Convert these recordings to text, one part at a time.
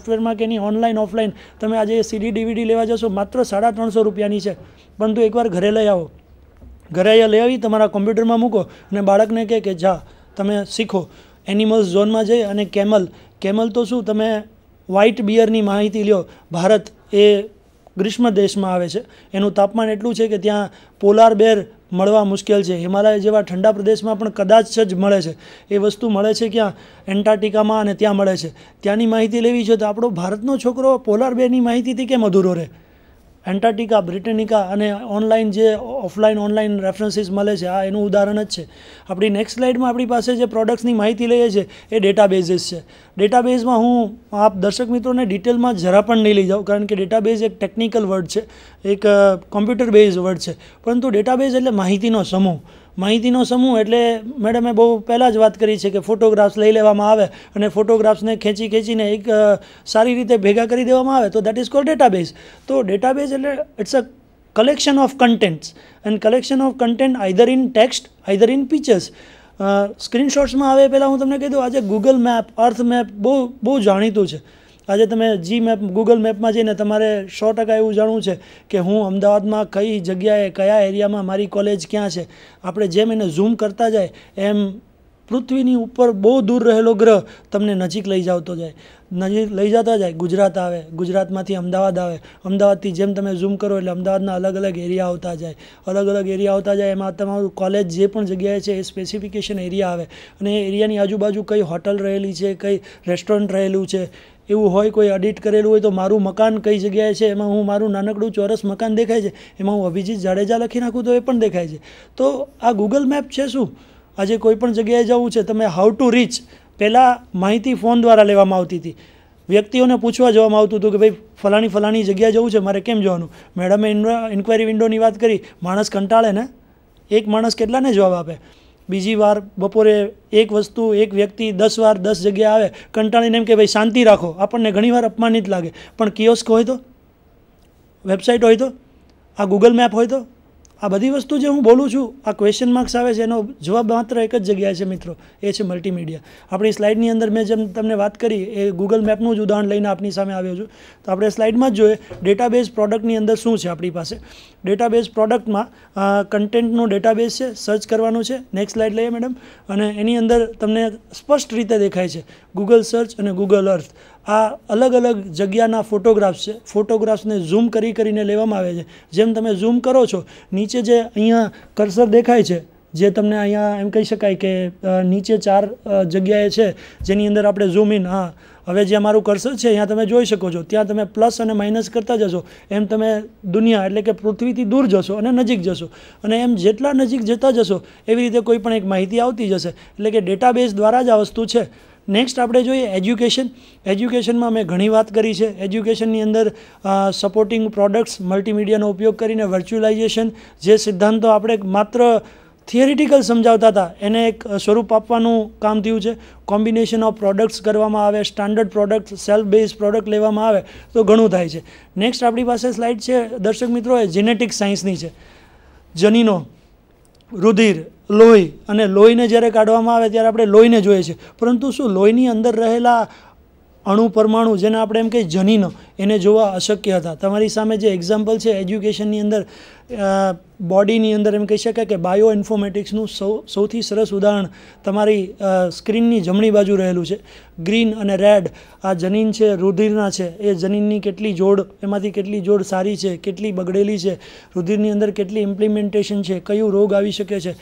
સોફ્ટવેરમાં કે એની online offline તમે આજે સીડી ડીવીડી લેવા જશો માત્ર સાડા ત્રણસો રૂપિયાની છે પરંતુ એકવાર ઘરે લઈ આવો ઘરે અહીંયા લઈ આવી તમારા કોમ્પ્યુટરમાં મૂકો અને બાળકને કહે કે જા તમે શીખો એનિમલ્સ ઝોનમાં જઈ અને કેમલ કેમલ તો શું તમે વ્હાઇટ બિયરની માહિતી લ્યો ભારત એ ગ્રીષ્મ દેશમાં આવે છે એનું તાપમાન એટલું છે કે ત્યાં પોલાર બેર મળવા મુશ્કેલ છે હિમાલય જેવા ઠંડા પ્રદેશમાં પણ કદાચ જ મળે છે એ વસ્તુ મળે છે ક્યાં એન્ટાર્ટિકામાં અને ત્યાં મળે છે ત્યાંની માહિતી લેવી છે તો આપણો ભારતનો છોકરો પોલાર બેની માહિતીથી કેમ અધૂરો રહે એન્ટાર્ટિકા બ્રિટેનિકા અને ઓનલાઈન જે ઓફલાઈન ઓનલાઈન રેફરન્સીસ મળે છે આ એનું ઉદાહરણ જ છે આપણી નેક્સ્ટ સ્લાઇડમાં આપણી પાસે જે પ્રોડક્ટ્સની માહિતી લઈએ છે એ ડેટાબેઝીસ છે ડેટાબેઝમાં હું આપ દર્શક મિત્રોને ડિટેલમાં જરા પણ નહીં લઈ જાઉં કારણ કે ડેટાબેઝ એક ટેકનિકલ વર્ડ છે એક કોમ્પ્યુટર બેઝ વર્ડ છે પરંતુ ડેટાબેઝ એટલે માહિતીનો સમૂહ માહિતીનો સમૂહ એટલે મેડમે બહુ પહેલાં જ વાત કરી છે કે ફોટોગ્રાફ્સ લઈ લેવામાં આવે અને ફોટોગ્રાફ્સને ખેંચી ખેંચીને એક સારી રીતે ભેગા કરી દેવામાં આવે તો દેટ ઇઝ કોલ્ડ ડેટાબેઝ તો ડેટાબેઝ એટલે it's a collection of contents and collection of content either in text either in pictures સ્ક્રીનશોટ્સમાં આવે પહેલાં હું તમને કહી દઉં આજે ગૂગલ મેપ અર્થ મેપ બહુ બહુ જાણીતું છે આજે તમે જી મેપ ગૂગલ મેપમાં જઈને તમારે સો ટકા એવું જાણવું છે કે હું અમદાવાદમાં કઈ જગ્યાએ કયા એરિયામાં મારી કોલેજ ક્યાં છે આપણે જેમ એને ઝૂમ કરતા જાય એમ પૃથ્વીની ઉપર બહુ દૂર રહેલો ગ્રહ તમને નજીક લઈ જાવતો જાય નજીક લઈ જતા જાય ગુજરાત આવે ગુજરાતમાંથી અમદાવાદ આવે અમદાવાદથી જેમ તમે ઝૂમ કરો એટલે અમદાવાદના અલગ અલગ એરિયા આવતા જાય અલગ અલગ એરિયા આવતા જાય એમાં તમારું કોલેજ જે પણ જગ્યાએ છે એ સ્પેસિફિકેશન એરિયા આવે અને એ એરિયાની આજુબાજુ કઈ હોટલ રહેલી છે કઈ રેસ્ટોરન્ટ રહેલું છે એવું હોય કોઈ એડિટ કરેલું હોય તો મારું મકાન કઈ જગ્યાએ છે એમાં હું મારું નાનકડું ચોરસ મકાન દેખાય છે એમાં હું અભિજીત જાડેજા લખી નાખું તો એ પણ દેખાય છે તો આ ગૂગલ મેપ છે શું આજે કોઈ પણ જગ્યાએ જવું છે તમે હાઉ ટુ રીચ પહેલાં માહિતી ફોન દ્વારા લેવામાં આવતી હતી વ્યક્તિઓને પૂછવા જવામાં આવતું હતું કે ભાઈ ફલાણી ફલાણી જગ્યાએ જવું છે મારે કેમ જવાનું મેડમે ઇન્ક્વાયરી વિન્ડોની વાત કરી માણસ કંટાળે ને એક માણસ કેટલાને જવાબ આપે બીજી વાર બપોરે એક વસ્તુ એક વ્યક્તિ દસ વાર દસ જગ્યાએ આવે કંટાળીને એમ કે ભાઈ શાંતિ રાખો આપણને ઘણીવાર અપમાનિત લાગે પણ કિયોસ્ક હોય તો વેબસાઇટ હોય તો આ ગૂગલ મેપ હોય તો આ બધી વસ્તુ જે હું બોલું છું આ ક્વેશ્ચન માર્ક્સ આવે છે એનો જવાબ માત્ર એક જ જગ્યાએ છે મિત્રો એ છે મલ્ટીમીડિયા આપણી સ્લાઇડની અંદર મેં જેમ તમને વાત કરી એ ગૂગલ મેપનું જ ઉદાહરણ લઈને આપની સામે આવ્યો છું તો આપણે સ્લાઇડમાં જ જોઈએ ડેટાબેઝ પ્રોડક્ટની અંદર શું છે આપણી પાસે ડેટાબેઝ પ્રોડક્ટમાં કન્ટેન્ટનું ડેટાબેઝ છે સર્ચ કરવાનું છે નેક્સ્ટ સ્લાઇડ લઈએ મેડમ અને એની અંદર તમને સ્પષ્ટ રીતે દેખાય છે ગૂગલ સર્ચ અને ગૂગલ અર્થ આ અલગ અલગ જગ્યાના ફોટોગ્રાફ્સ છે ફોટોગ્રાફ્સને ઝૂમ કરી કરીને લેવામાં આવે છે જેમ તમે ઝૂમ કરો છો નીચે જે અહીંયા કર્સર દેખાય છે જે તમને અહીંયા એમ કહી શકાય કે નીચે ચાર જગ્યાએ છે જેની અંદર આપણે ઝૂમ ઇન હા હવે જે અમારું કર્સર છે અહીંયા તમે જોઈ શકો છો ત્યાં તમે પ્લસ અને માઇનસ કરતા જશો એમ તમે દુનિયા એટલે કે પૃથ્વીથી દૂર જશો અને નજીક જશો અને એમ જેટલા નજીક જતા જશો એવી રીતે કોઈ પણ એક માહિતી આવતી જશે એટલે કે ડેટાબેઝ દ્વારા જ આ વસ્તુ છે નેક્સ્ટ આપણે જોઈએ એજ્યુકેશન એજ્યુકેશનમાં મેં ઘણી વાત કરી છે એજ્યુકેશનની અંદર સપોર્ટિંગ પ્રોડક્ટ્સ મલ્ટીમીડિયાનો ઉપયોગ કરીને વર્ચ્યુલાઇઝેશન જે સિદ્ધાંતો આપણે માત્ર થિયરિટિકલ સમજાવતા હતા એને એક સ્વરૂપ આપવાનું કામ થયું છે કોમ્બિનેશન ઓફ પ્રોડક્ટ્સ કરવામાં આવે standard product self base product લેવામાં આવે તો ઘણું થાય છે નેક્સ્ટ આપણી પાસે સ્લાઇડ છે દર્શક મિત્રો એ જેનેટિક સાયન્સની છે જનીનો રુધિર લોહી અને લોહીને જ્યારે કાઢવામાં આવે ત્યારે આપણે લોહીને જોઈએ છીએ પરંતુ શું લોહીની અંદર રહેલા અણુ પરમાણુ જેને આપણે એમ કહીએ જનીનો એને જોવા અશક્ય હતા તમારી સામે જે એક્ઝામ્પલ છે એજ્યુકેશનની અંદર બોડીની અંદર એમ કહી શકાય કે બાયો ઇન્ફોમેટિક્સનું સૌ સૌથી સરસ ઉદાહરણ તમારી સ્ક્રીનની જમણી બાજુ રહેલું છે ગ્રીન અને રેડ આ જનીન છે રુધિરના છે એ જનીનની કેટલી જોડ એમાંથી કેટલી જોડ સારી છે કેટલી બગડેલી છે રુધિરની અંદર કેટલી ઇમ્પ્લિમેન્ટેશન છે કયું રોગ આવી શકે છે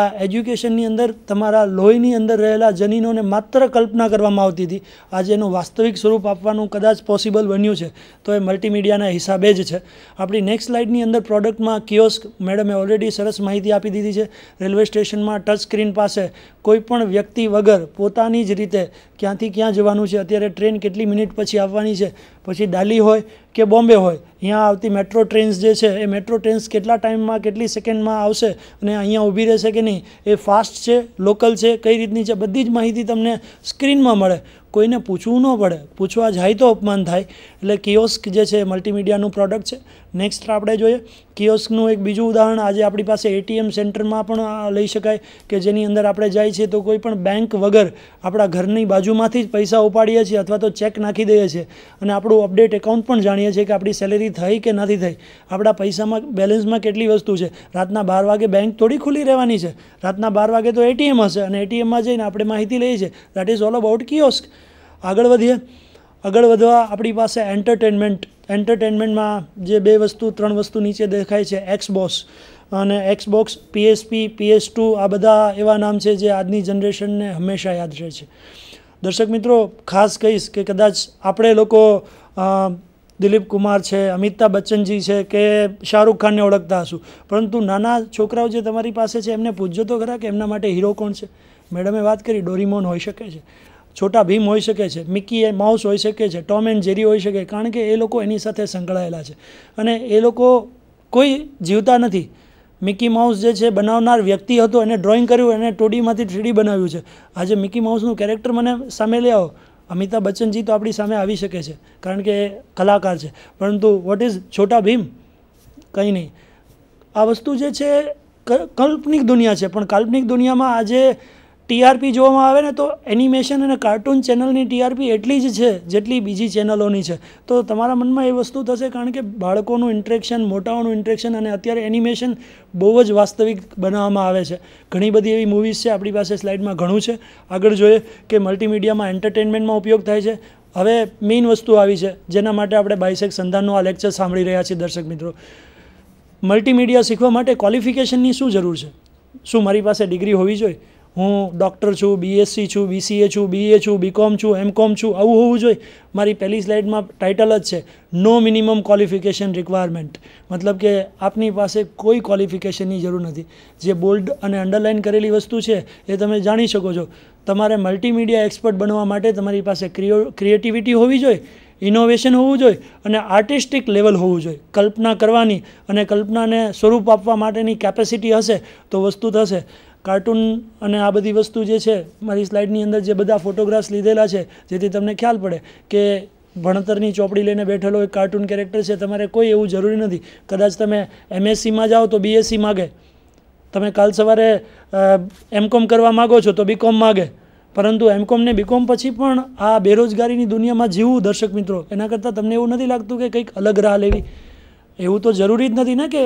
આ એજ્યુકેશનની અંદર તમારા લોહીની અંદર રહેલા જનીનોને માત્ર કલ્પના કરવામાં આવતી હતી આજે એનું વાસ્તવિક સ્વરૂપ આપવાનું કદાચ પોસિબલ બન્યું છે તો એ મલ્ટીમીડિયાના હિસાબે જ છે આપણી નેક્સ્ટ સ્લાઇડની અંદર પ્રોડક્ટમાં રેલવેમાં કિયોસ્ક મેડમે ઓલરેડી સરસ માહિતી આપી દીધી છે રેલવે સ્ટેશનમાં ટચ સ્ક્રીન પાસે કોઈપણ વ્યક્તિ વગર પોતાની જ રીતે ક્યાંથી ક્યાં જવાનું છે અત્યારે ટ્રેન કેટલી મિનિટ પછી આવવાની છે પછી ડાલી હોય કે બોમ્બે હોય અહીંયા આવતી મેટ્રો ટ્રેન્સ જે છે એ મેટ્રો ટ્રેન્સ કેટલા ટાઈમમાં કેટલી સેકન્ડમાં આવશે અને અહીંયા ઊભી રહેશે કે નહીં એ ફાસ્ટ છે લોકલ છે કઈ રીતની છે બધી જ માહિતી તમને સ્ક્રીનમાં મળે કોઈને પૂછવું ન પડે પૂછવા જાય તો અપમાન થાય એટલે કિયોસ્ક જે છે મલ્ટીમીડિયાનું પ્રોડક્ટ છે નેક્સ્ટ આપણે જોઈએ કિયોસ્કનું એક બીજું ઉદાહરણ આજે આપણી પાસે એટીએમ સેન્ટરમાં પણ લઈ શકાય કે જેની અંદર આપણે જાય છીએ તો કોઈ પણ બેંક વગર આપણા ઘરની બાજુમાંથી જ પૈસા ઉપાડીએ છીએ અથવા તો ચેક નાખી દઈએ છીએ અને આપણું અપડેટ એકાઉન્ટ પણ જાણીએ છીએ કે આપણી સેલેરી થઈ કે નથી થઈ આપણા પૈસામાં બેલેન્સમાં કેટલી વસ્તુ છે રાતના બાર વાગે બેંક થોડી ખુલ્લી રહેવાની છે રાતના બાર વાગે તો એટીએમ હશે અને એટીએમમાં જઈને આપણે માહિતી લઈએ છીએ that is all about kiosk આગળ વધીએ આગળ વધવા આપણી પાસે એન્ટરટેનમેન્ટ એન્ટરટેનમેન્ટમાં જે બે વસ્તુ ત્રણ વસ્તુ નીચે દેખાય છે એક્સબોક્સ અને એક્સબોક્સ પીએસપી પીએસ ટુ આ બધા એવા નામ છે જે આજની જનરેશનને હંમેશા યાદ રહે છે દર્શક મિત્રો ખાસ કહીશ કે કદાચ આપણે લોકો દિલીપ કુમાર છે અમિતાભ બચ્ચનજી છે કે શાહરૂખ ખાનને ઓળખતા હશું પરંતુ નાના છોકરાઓ જે તમારી પાસે છે એમને પૂછજો તો ખરા કે એમના માટે હીરો કોણ છે મેડમે વાત કરી ડોરીમોન હોઈ શકે છે છોટા ભીમ હોઈ શકે છે મિકી એ માઉસ હોઈ શકે છે ટોમ એન્ડ જેરી હોઈ શકે કારણ કે એ લોકો એની સાથે સંકળાયેલા છે અને એ લોકો કોઈ જીવતા નથી મિકી માઉસ જે છે બનાવનાર વ્યક્તિ હતો એને ડ્રોઈંગ કર્યું એને ટોડીમાંથી થ્રીડી બનાવ્યું છે આજે મિકી માઉસનું કેરેક્ટર મને સામે લઈ આવો અમિતાભ બચ્ચનજી તો આપણી સામે આવી શકે છે કારણ કે એ કલાકાર છે પરંતુ વોટ ઇઝ છોટા ભીમ કંઈ નહીં આ વસ્તુ જે છે કલ્પનિક દુનિયા છે પણ કાલ્પનિક દુનિયામાં આજે ટીઆરપી જોવામાં આવે ને તો એનિમેશન અને કાર્ટૂન ચેનલની ટીઆરપી એટલી જ છે જેટલી બીજી ચેનલોની છે તો તમારા મનમાં એ વસ્તુ થશે કારણ કે બાળકોનું ઇન્ટરેક્શન મોટાઓનું ઇન્ટરેક્શન અને અત્યારે એનિમેશન બહુ જ વાસ્તવિક બનાવવામાં આવે છે ઘણી બધી એવી મૂવીઝ છે આપણી પાસે સ્લાઇડમાં ઘણું છે આગળ જોઈએ કે મલ્ટીમીડિયામાં એન્ટરટેનમેન્ટમાં ઉપયોગ થાય છે હવે મેઇન વસ્તુ આવી છે જેના માટે આપણે બાયસેક સંધાનનું આ લેક્ચર સાંભળી રહ્યા છીએ દર્શક મિત્રો મલ્ટીમીડિયા શીખવા માટે ક્વોલિફિકેશનની શું જરૂર છે શું મારી પાસે ડિગ્રી હોવી જોઈએ હું ડૉક્ટર છું બીએસસી છું બીસીએ છું બીએ છું બીકોમ છું એમકોમ છું આવું હોવું જોઈએ મારી પહેલી સ્લાઇડમાં ટાઇટલ જ છે નો મિનિમમ ક્વોલિફિકેશન રિક્વાયરમેન્ટ મતલબ કે આપની પાસે કોઈ ક્વોલિફિકેશનની જરૂર નથી જે બોલ્ડ અને અંડરલાઇન કરેલી વસ્તુ છે એ તમે જાણી શકો છો તમારે મલ્ટીમીડિયા એક્સપર્ટ બનવા માટે તમારી પાસે ક્રિયો ક્રિએટિવિટી હોવી જોઈએ ઇનોવેશન હોવું જોઈએ અને આર્ટિસ્ટિક લેવલ હોવું જોઈએ કલ્પના કરવાની અને કલ્પનાને સ્વરૂપ આપવા માટેની કેપેસિટી હશે તો વસ્તુ થશે કાર્ટૂન અને આ બધી વસ્તુ જે છે મારી સ્લાઇડની અંદર જે બધા ફોટોગ્રાફ્સ લીધેલા છે જેથી તમને ખ્યાલ પડે કે ભણતરની ચોપડી લઈને બેઠેલો એક કાર્ટૂન કેરેક્ટર છે તમારે કોઈ એવું જરૂરી નથી કદાચ તમે એમએસસીમાં જાઓ તો બીએસસી માગે તમે કાલ સવારે એમ કોમ કરવા માગો છો તો બીકોમ માગે પરંતુ એમકોમને બીકોમ પછી પણ આ બેરોજગારીની દુનિયામાં જીવવું દર્શક મિત્રો એના કરતાં તમને એવું નથી લાગતું કે કંઈક અલગ રાહ લેવી એવું તો જરૂરી જ નથી ને કે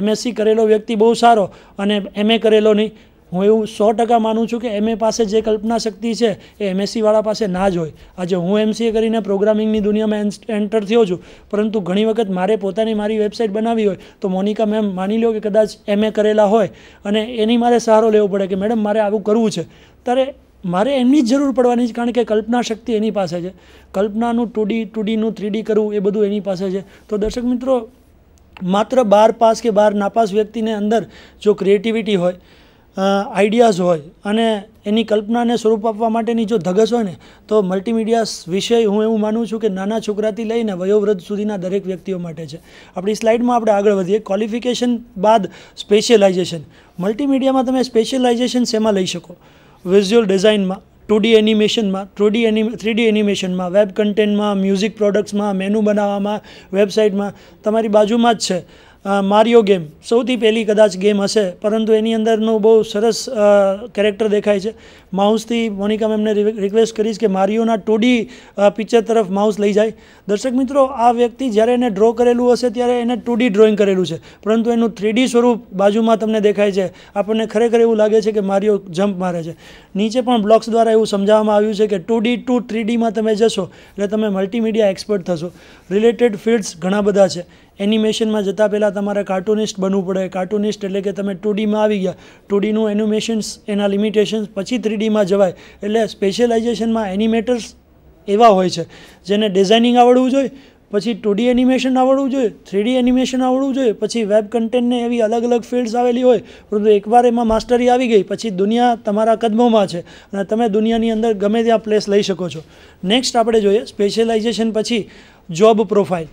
એમએસસી કરેલો વ્યક્તિ બહુ સારો અને એમએ કરેલો નહીં હું એવું સો ટકા માનું છું કે એમએ પાસે જે કલ્પના શક્તિ છે એ એમએસસીવાળા પાસે ના જ હોય આજે હું એમસીએ કરીને પ્રોગ્રામિંગની દુનિયામાં એન્ટર થયો છું પરંતુ ઘણી વખત મારે પોતાની મારી વેબસાઇટ બનાવી હોય તો મોનિકા મેમ માની લો કે કદાચ એમએ કરેલા હોય અને એની મારે સહારો લેવો પડે કે મેડમ મારે આવું કરવું છે ત્યારે મારે એમની જ જરૂર પડવાની છે કારણ કે કલ્પના શક્તિ એની પાસે છે કલ્પનાનું ટુડી ટુડીનું થ્રીડી કરવું એ બધું એની પાસે છે તો દર્શક મિત્રો માત્ર બાર પાસ કે બાર નાપાસ વ્યક્તિને અંદર જો ક્રિએટિવિટી હોય આઈડિયાઝ હોય અને એની કલ્પનાને સ્વરૂપ આપવા માટેની જો ધગસ હોય ને તો મલ્ટીમીડિયા વિષય હું એવું માનું છું કે નાના છોકરાથી લઈને વયોવૃદ્ધ સુધીના દરેક વ્યક્તિઓ માટે છે આપણી સ્લાઇડમાં આપણે આગળ વધીએ ક્વોલિફિકેશન બાદ સ્પેશિયલાઇઝેશન મલ્ટીમીડિયામાં તમે સ્પેશિયલાઇઝેશન શેમાં લઈ શકો વિઝ્યુઅલ ડિઝાઇનમાં ટુ ડી એનિમેશનમાં ટુ ડી એનિ થ્રીડી એનિમેશનમાં વેબ કન્ટેન્ટમાં મ્યુઝિક પ્રોડક્ટ્સમાં મેનુ બનાવવામાં વેબસાઇટમાં તમારી બાજુમાં જ છે મારિયો ગેમ સૌથી પહેલી કદાચ ગેમ હશે પરંતુ એની અંદરનું બહુ સરસ કેરેક્ટર દેખાય છે માઉસથી મોનિકા મેમને રિક્વેસ્ટ કરીશ કે મારિયોના ટુ ડી પિક્ચર તરફ માઉસ લઈ જાય દર્શક મિત્રો આ વ્યક્તિ જ્યારે એને ડ્રો કરેલું હશે ત્યારે એને ટુડી ડ્રોઈંગ કરેલું છે પરંતુ એનું થ્રીડી સ્વરૂપ બાજુમાં તમને દેખાય છે આપણને ખરેખર એવું લાગે છે કે મારિયો જમ્પ મારે છે નીચે પણ બ્લોક્સ દ્વારા એવું સમજાવવામાં આવ્યું છે કે ટુડી ટુ થ્રીડીમાં તમે જશો એટલે તમે મલ્ટીમીડિયા એક્સપર્ટ થશો રિલેટેડ ફિલ્ડ્સ ઘણા બધા છે એનિમેશનમાં જતાં પહેલાં તમારે કાર્ટુનિસ્ટ બનવું પડે કાર્ટૂનિસ્ટ એટલે કે તમે ટુ ડીમાં આવી ગયા ટુ ડીનું એનિમેશન્સ એના લિમિટેશન્સ પછી થ્રી ડીમાં જવાય એટલે સ્પેશિયલાઇઝેશનમાં એનિમેટર્સ એવા હોય છે જેને ડિઝાઇનિંગ આવડવું જોઈએ પછી ટુ ડી એનિમેશન આવડવું જોઈએ થ્રીડી એનિમેશન આવડવું જોઈએ પછી વેબ કન્ટેન્ટને એવી અલગ અલગ ફિલ્ડ્સ આવેલી હોય પરંતુ એકવાર એમાં માસ્ટરી આવી ગઈ પછી દુનિયા તમારા કદમોમાં છે અને તમે દુનિયાની અંદર ગમે ત્યાં પ્લેસ લઈ શકો છો નેક્સ્ટ આપણે જોઈએ સ્પેશિયલાઇઝેશન પછી જોબ પ્રોફાઇલ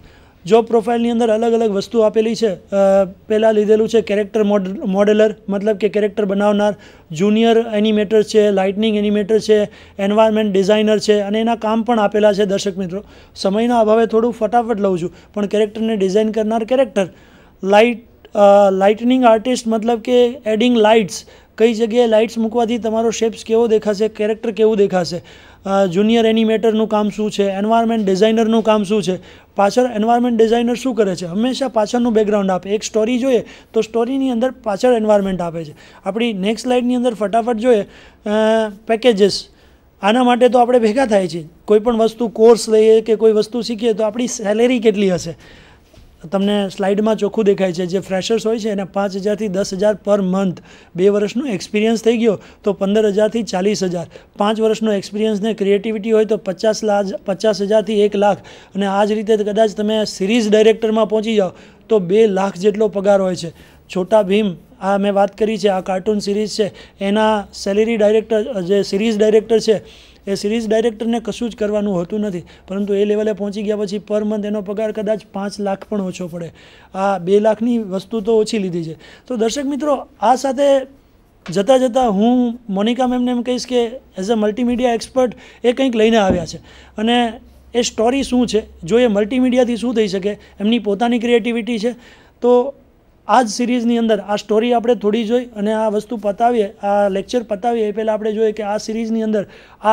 જોબ પ્રોફાઇલની અંદર અલગ અલગ વસ્તુ આપેલી છે પહેલાં લીધેલું છે કેરેક્ટર મોડેલર મતલબ કે કેરેક્ટર બનાવનાર જુનિયર એનિમેટર છે લાઇટનિંગ એનિમેટર છે એન્વાયરમેન્ટ ડિઝાઇનર છે અને એના કામ પણ આપેલા છે દર્શક મિત્રો સમયના અભાવે થોડું ફટાફટ લઉં છું પણ કેરેક્ટરને ડિઝાઇન કરનાર કેરેક્ટર લાઇટ લાઇટનિંગ આર્ટિસ્ટ મતલબ કે એડિંગ લાઇટ્સ કઈ જગ્યાએ લાઇટ્સ મૂકવાથી તમારો શેપ્સ કેવો દેખાશે કેરેક્ટર કેવું દેખાશે જુનિયર એનિમેટરનું કામ શું છે એન્વાયરમેન્ટ ડિઝાઇનરનું કામ શું છે પાછળ એન્વાયરમેન્ટ ડિઝાઇનર શું કરે છે હંમેશા પાછળનું બેકગ્રાઉન્ડ આપે એક સ્ટોરી જોઈએ તો સ્ટોરીની અંદર પાછળ એન્વાયરમેન્ટ આપે છે આપણી નેક્સ્ટ સ્લાઇડની અંદર ફટાફટ જોઈએ પેકેજીસ આના માટે તો આપણે ભેગા થાય છે કોઈ પણ વસ્તુ કોર્સ લઈએ કે કોઈ વસ્તુ શીખીએ તો આપણી સેલેરી કેટલી હશે તમને સ્લાઇડમાં ચોખ્ખું દેખાય છે જે ફ્રેશર્સ હોય છે એને પાંચ હજારથી દસ હજાર પર મંથ બે વર્ષનો એક્સપિરિયન્સ થઈ ગયો તો પંદર હજારથી ચાલીસ હજાર પાંચ વર્ષનો એક્સપિરિયન્સને ક્રિએટિવિટી હોય તો પચાસ લાખ પચાસ હજારથી એક લાખ અને આ જ રીતે કદાચ તમે સિરીઝ ડાયરેક્ટરમાં પહોંચી જાઓ તો બે લાખ જેટલો પગાર હોય છે છોટા ભીમ આ મેં વાત કરી છે આ કાર્ટૂન સિરીઝ છે એના સેલેરી ડાયરેક્ટર જે સિરીઝ ડાયરેક્ટર છે એ સિરીઝ ડાયરેક્ટરને કશું જ કરવાનું હોતું નથી પરંતુ એ લેવલે પહોંચી ગયા પછી પર મંથ એનો પગાર કદાચ પાંચ લાખ પણ ઓછો પડે આ બે લાખની વસ્તુ તો ઓછી લીધી છે તો દર્શક મિત્રો આ સાથે જતાં જતાં હું મોનિકા મેમને એમ કહીશ કે એઝ અ મલ્ટીમીડિયા એક્સપર્ટ એ કંઈક લઈને આવ્યા છે અને એ સ્ટોરી શું છે જો એ મલ્ટીમીડિયાથી શું થઈ શકે એમની પોતાની ક્રિએટિવિટી છે તો આ જ સિરીઝની અંદર આ સ્ટોરી આપણે થોડી જોઈ અને આ વસ્તુ પતાવીએ આ લેક્ચર પતાવીએ એ પહેલાં આપણે જોઈએ કે આ સિરીઝની અંદર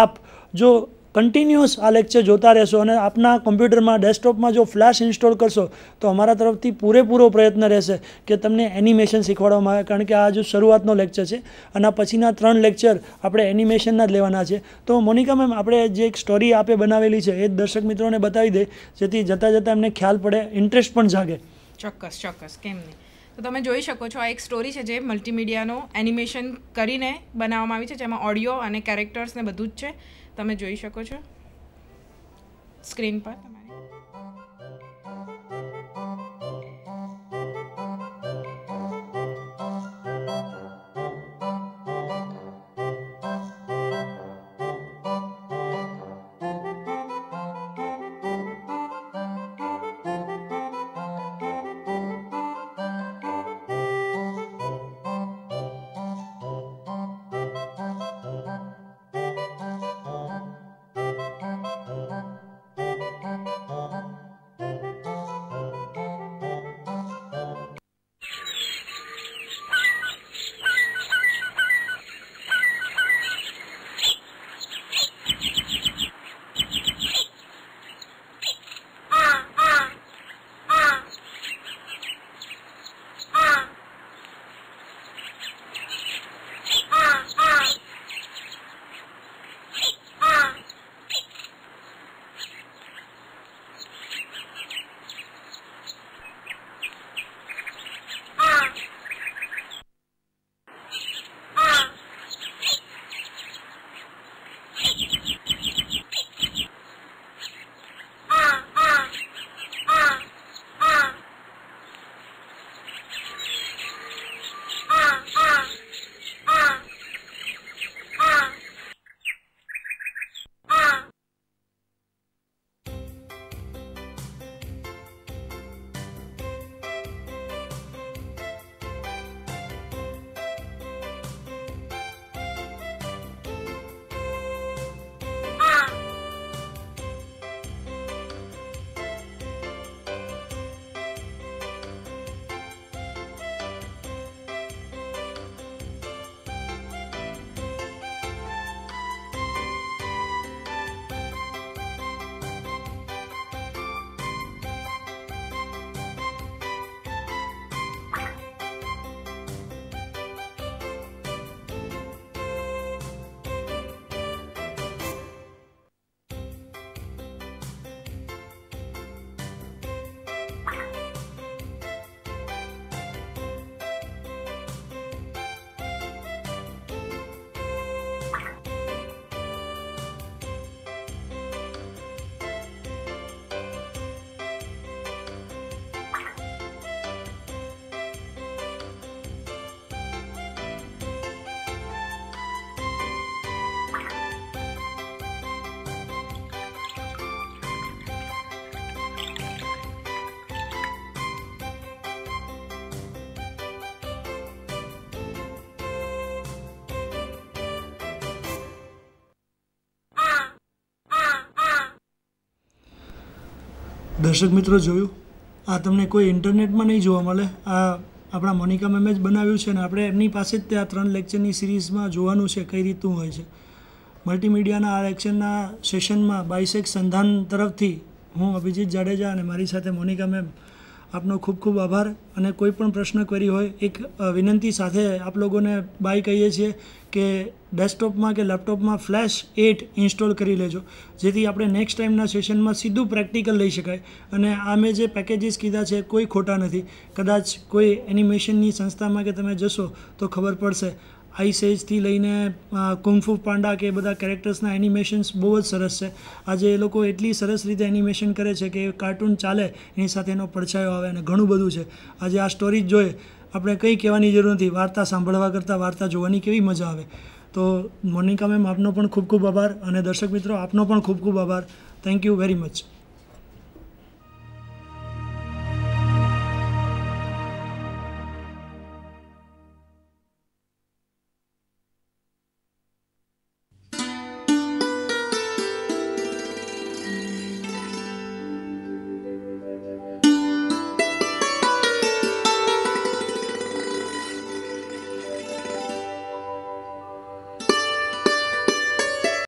આપ જો કન્ટિન્યુઅસ આ લેક્ચર જોતા રહેશો અને આપના કોમ્પ્યુટરમાં ડેસ્કટોપમાં જો ફ્લેશ ઇન્સ્ટોલ કરશો તો અમારા તરફથી પૂરેપૂરો પ્રયત્ન રહેશે કે તમને એનિમેશન શીખવાડવામાં આવે કારણ કે આ જો શરૂઆતનો લેક્ચર છે અને પછીના ત્રણ લેક્ચર આપણે એનિમેશનના જ લેવાના છે તો મોનિકા મેમ આપણે જે એક સ્ટોરી આપે બનાવેલી છે એ દર્શક મિત્રોને બતાવી દે જેથી જતાં જતાં એમને ખ્યાલ પડે ઇન્ટરેસ્ટ પણ જાગે ચોક્કસ ચોક્કસ કેમ નહીં તો તમે જોઈ શકો છો આ એક સ્ટોરી છે જે મલ્ટીમીડિયાનો એનિમેશન કરીને બનાવવામાં આવી છે જેમાં ઓડિયો અને કેરેક્ટર્સને બધું જ છે તમે જોઈ શકો છો સ્ક્રીન પર તમે દર્શક મિત્રો જોયું આ તમને કોઈ ઇન્ટરનેટમાં નહીં જોવા મળે આ આપણા મોનિકા મેમે જ બનાવ્યું છે અને આપણે એમની પાસે જ તે આ ત્રણ લેક્ચરની સિરીઝમાં જોવાનું છે કઈ રીતનું હોય છે મલ્ટીમીડિયાના આ લેક્ચરના સેશનમાં બાયસેક સંધાન તરફથી હું અભિજીત જાડેજા અને મારી સાથે મોનિકા મેમ આપનો ખૂબ ખૂબ આભાર અને કોઈ પણ પ્રશ્ન કરી હોય એક વિનંતી સાથે આપ લોકોને બાય કહીએ છીએ કે ડેસ્કટોપમાં કે લેપટોપમાં ફ્લેશ એટ ઇન્સ્ટોલ કરી લેજો જેથી આપણે નેક્સ્ટ ટાઈમના સેશનમાં સીધું પ્રેક્ટિકલ લઈ શકાય અને આ મેં જે પેકેજીસ કીધા છે કોઈ ખોટા નથી કદાચ કોઈ એનિમેશનની સંસ્થામાં કે તમે જશો તો ખબર પડશે આઈસ એજથી લઈને કુંફુ પાંડા કે બધા કેરેક્ટર્સના એનિમેશન્સ બહુ જ સરસ છે આજે એ લોકો એટલી સરસ રીતે એનિમેશન કરે છે કે કાર્ટૂન ચાલે એની સાથે એનો પડછાયો આવે અને ઘણું બધું છે આજે આ સ્ટોરી જોઈએ આપણે કંઈ કહેવાની જરૂર નથી વાર્તા સાંભળવા કરતાં વાર્તા જોવાની કેવી મજા આવે તો મોનિકા મેમ આપનો પણ ખૂબ ખૂબ આભાર અને દર્શક મિત્રો આપનો પણ ખૂબ ખૂબ આભાર થેન્ક યુ વેરી મચ